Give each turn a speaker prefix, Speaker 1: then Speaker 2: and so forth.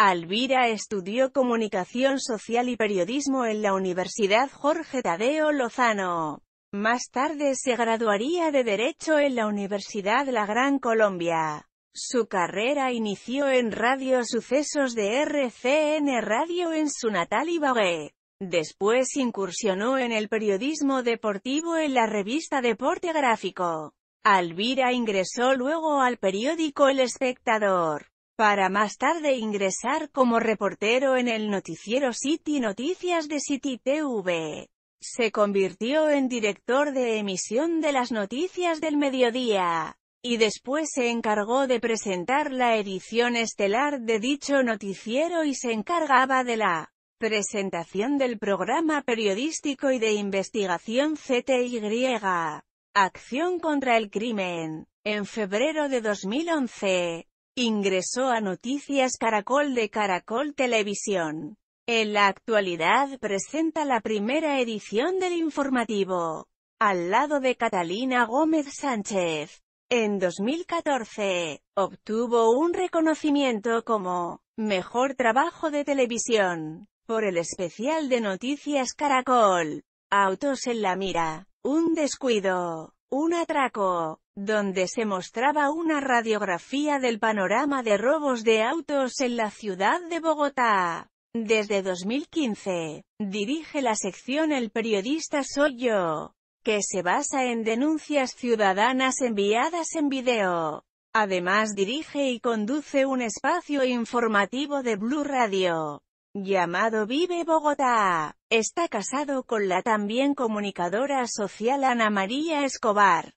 Speaker 1: Alvira estudió comunicación social y periodismo en la Universidad Jorge Tadeo Lozano. Más tarde se graduaría de Derecho en la Universidad La Gran Colombia. Su carrera inició en Radio Sucesos de RCN Radio en su natal Ibagué. Después incursionó en el periodismo deportivo en la revista Deporte Gráfico. Alvira ingresó luego al periódico El Espectador para más tarde ingresar como reportero en el noticiero City Noticias de City TV. Se convirtió en director de emisión de las noticias del mediodía, y después se encargó de presentar la edición estelar de dicho noticiero y se encargaba de la presentación del programa periodístico y de investigación CTY, Acción contra el Crimen. En febrero de 2011, Ingresó a Noticias Caracol de Caracol Televisión. En la actualidad presenta la primera edición del informativo, al lado de Catalina Gómez Sánchez. En 2014, obtuvo un reconocimiento como Mejor Trabajo de Televisión, por el especial de Noticias Caracol. Autos en la mira, un descuido, un atraco, donde se mostraba una radiografía del panorama de robos de autos en la ciudad de Bogotá. Desde 2015, dirige la sección El periodista soy yo, que se basa en denuncias ciudadanas enviadas en video. Además dirige y conduce un espacio informativo de Blue Radio, llamado Vive Bogotá. Está casado con la también comunicadora social Ana María Escobar.